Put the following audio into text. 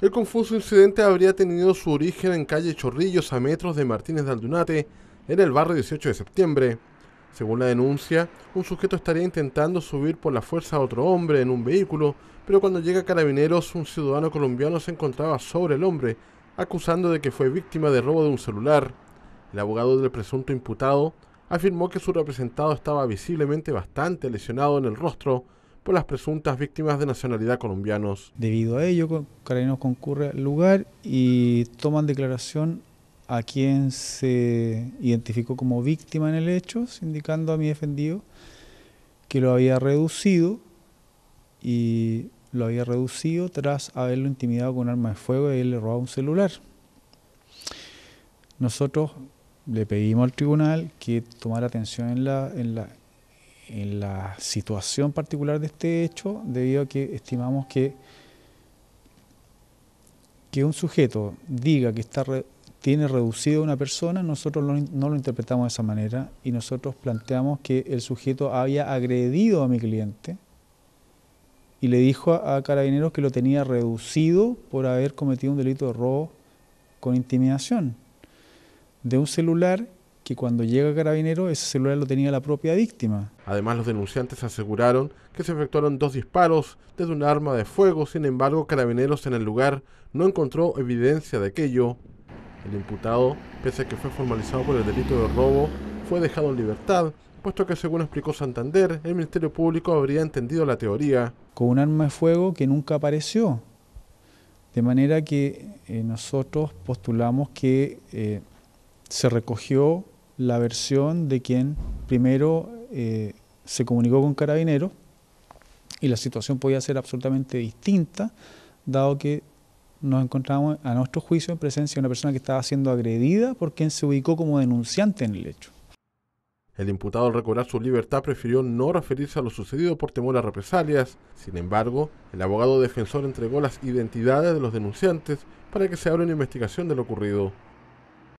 El confuso incidente habría tenido su origen en calle Chorrillos a metros de Martínez de Aldunate, en el barrio 18 de septiembre. Según la denuncia, un sujeto estaría intentando subir por la fuerza a otro hombre en un vehículo, pero cuando llega a Carabineros, un ciudadano colombiano se encontraba sobre el hombre, acusando de que fue víctima de robo de un celular. El abogado del presunto imputado afirmó que su representado estaba visiblemente bastante lesionado en el rostro, por las presuntas víctimas de nacionalidad colombianos. Debido a ello, Carabineros concurre al lugar y toman declaración a quien se identificó como víctima en el hecho, indicando a mi defendido que lo había reducido y lo había reducido tras haberlo intimidado con un arma de fuego y le robado un celular. Nosotros le pedimos al tribunal que tomara atención en la, en la, en la situación particular de este hecho, debido a que estimamos que, que un sujeto diga que está tiene reducido a una persona, nosotros no lo interpretamos de esa manera y nosotros planteamos que el sujeto había agredido a mi cliente y le dijo a, a Carabineros que lo tenía reducido por haber cometido un delito de robo con intimidación de un celular que cuando llega Carabinero ese celular lo tenía la propia víctima. Además, los denunciantes aseguraron que se efectuaron dos disparos desde un arma de fuego, sin embargo, Carabineros en el lugar no encontró evidencia de aquello. El imputado, pese a que fue formalizado por el delito de robo, fue dejado en libertad, puesto que según explicó Santander, el Ministerio Público habría entendido la teoría. Con un arma de fuego que nunca apareció. De manera que eh, nosotros postulamos que eh, se recogió la versión de quien primero eh, se comunicó con carabinero y la situación podía ser absolutamente distinta, dado que nos encontramos a nuestro juicio en presencia de una persona que estaba siendo agredida por quien se ubicó como denunciante en el hecho. El imputado al recobrar su libertad prefirió no referirse a lo sucedido por temor a represalias. Sin embargo, el abogado defensor entregó las identidades de los denunciantes para que se abra una investigación de lo ocurrido.